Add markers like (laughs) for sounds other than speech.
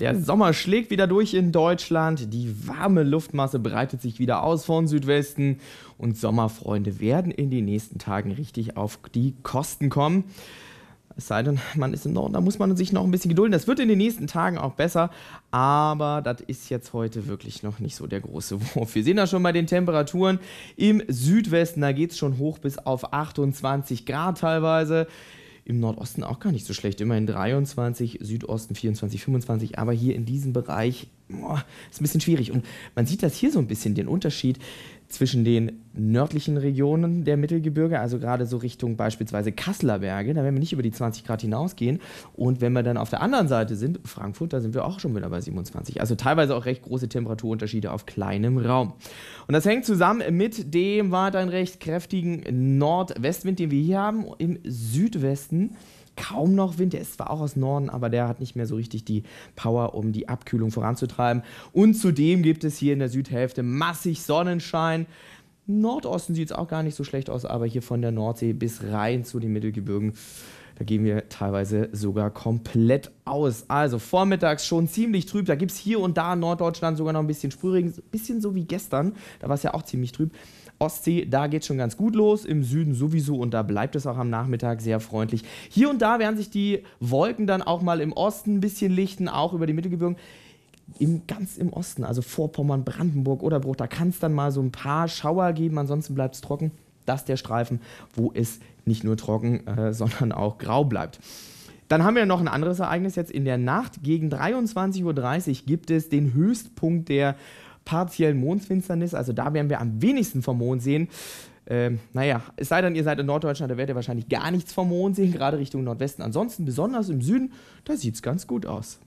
Der Sommer schlägt wieder durch in Deutschland, die warme Luftmasse breitet sich wieder aus von Südwesten und Sommerfreunde werden in den nächsten Tagen richtig auf die Kosten kommen. Es sei denn, man ist im Norden, da muss man sich noch ein bisschen gedulden. Das wird in den nächsten Tagen auch besser, aber das ist jetzt heute wirklich noch nicht so der große Wurf. Wir sehen das schon bei den Temperaturen. Im Südwesten, da geht es schon hoch bis auf 28 Grad teilweise im Nordosten auch gar nicht so schlecht. Immerhin 23, Südosten 24, 25, aber hier in diesem Bereich oh, ist ein bisschen schwierig. Und man sieht das hier so ein bisschen, den Unterschied zwischen den nördlichen Regionen der Mittelgebirge, also gerade so Richtung beispielsweise Kasseler Berge, da werden wir nicht über die 20 Grad hinausgehen. Und wenn wir dann auf der anderen Seite sind, Frankfurt, da sind wir auch schon wieder bei 27. Also teilweise auch recht große Temperaturunterschiede auf kleinem Raum. Und das hängt zusammen mit dem weiteren recht kräftigen Nordwestwind, den wir hier haben, im Südwesten kaum noch Wind. Der ist zwar auch aus Norden, aber der hat nicht mehr so richtig die Power, um die Abkühlung voranzutreiben. Und zudem gibt es hier in der Südhälfte massig Sonnenschein. Nordosten sieht es auch gar nicht so schlecht aus, aber hier von der Nordsee bis rein zu den Mittelgebirgen da gehen wir teilweise sogar komplett aus. Also vormittags schon ziemlich trüb. Da gibt es hier und da in Norddeutschland sogar noch ein bisschen Sprühregen. Ein bisschen so wie gestern. Da war es ja auch ziemlich trüb. Ostsee, da geht schon ganz gut los, im Süden sowieso und da bleibt es auch am Nachmittag sehr freundlich. Hier und da werden sich die Wolken dann auch mal im Osten ein bisschen lichten, auch über die Mittelgebirge. Im, ganz im Osten, also Vorpommern, Brandenburg, Oderbruch, da kann es dann mal so ein paar Schauer geben, ansonsten bleibt es trocken. Das ist der Streifen, wo es nicht nur trocken, äh, (laughs) sondern auch grau bleibt. Dann haben wir noch ein anderes Ereignis jetzt in der Nacht. Gegen 23.30 Uhr gibt es den Höchstpunkt der partiellen Mondfinsternis. Also da werden wir am wenigsten vom Mond sehen. Ähm, naja, es sei denn, ihr seid in Norddeutschland, da werdet ihr wahrscheinlich gar nichts vom Mond sehen, gerade Richtung Nordwesten. Ansonsten, besonders im Süden, da sieht es ganz gut aus.